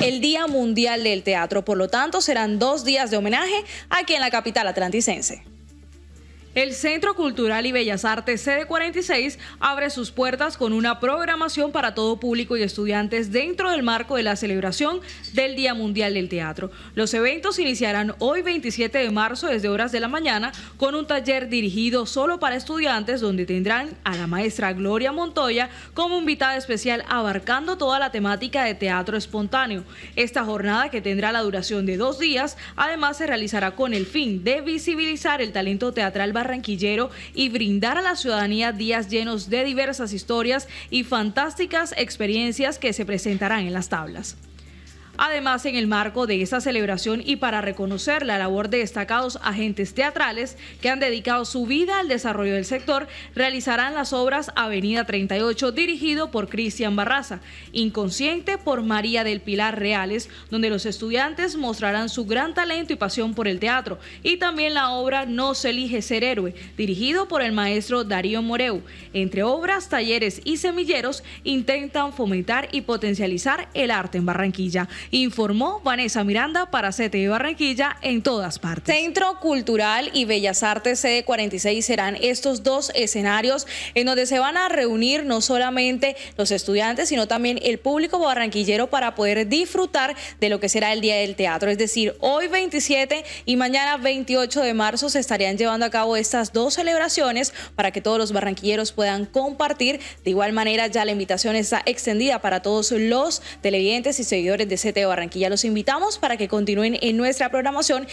el Día Mundial del Teatro. Por lo tanto, serán dos días de homenaje aquí en la capital atlanticense. El Centro Cultural y Bellas Artes CD46 abre sus puertas con una programación para todo público y estudiantes dentro del marco de la celebración del Día Mundial del Teatro. Los eventos iniciarán hoy 27 de marzo desde horas de la mañana con un taller dirigido solo para estudiantes donde tendrán a la maestra Gloria Montoya como invitada especial abarcando toda la temática de teatro espontáneo. Esta jornada que tendrá la duración de dos días además se realizará con el fin de visibilizar el talento teatral y brindar a la ciudadanía días llenos de diversas historias y fantásticas experiencias que se presentarán en las tablas. Además, en el marco de esta celebración y para reconocer la labor de destacados agentes teatrales que han dedicado su vida al desarrollo del sector, realizarán las obras Avenida 38, dirigido por Cristian Barraza, Inconsciente por María del Pilar Reales, donde los estudiantes mostrarán su gran talento y pasión por el teatro, y también la obra No se elige ser héroe, dirigido por el maestro Darío Moreu. Entre obras, talleres y semilleros intentan fomentar y potencializar el arte en Barranquilla informó Vanessa Miranda para CTV Barranquilla en todas partes. Centro Cultural y Bellas Artes sede 46 serán estos dos escenarios en donde se van a reunir no solamente los estudiantes, sino también el público barranquillero para poder disfrutar de lo que será el Día del Teatro. Es decir, hoy 27 y mañana 28 de marzo se estarían llevando a cabo estas dos celebraciones para que todos los barranquilleros puedan compartir. De igual manera, ya la invitación está extendida para todos los televidentes y seguidores de CTV de Barranquilla. Los invitamos para que continúen en nuestra programación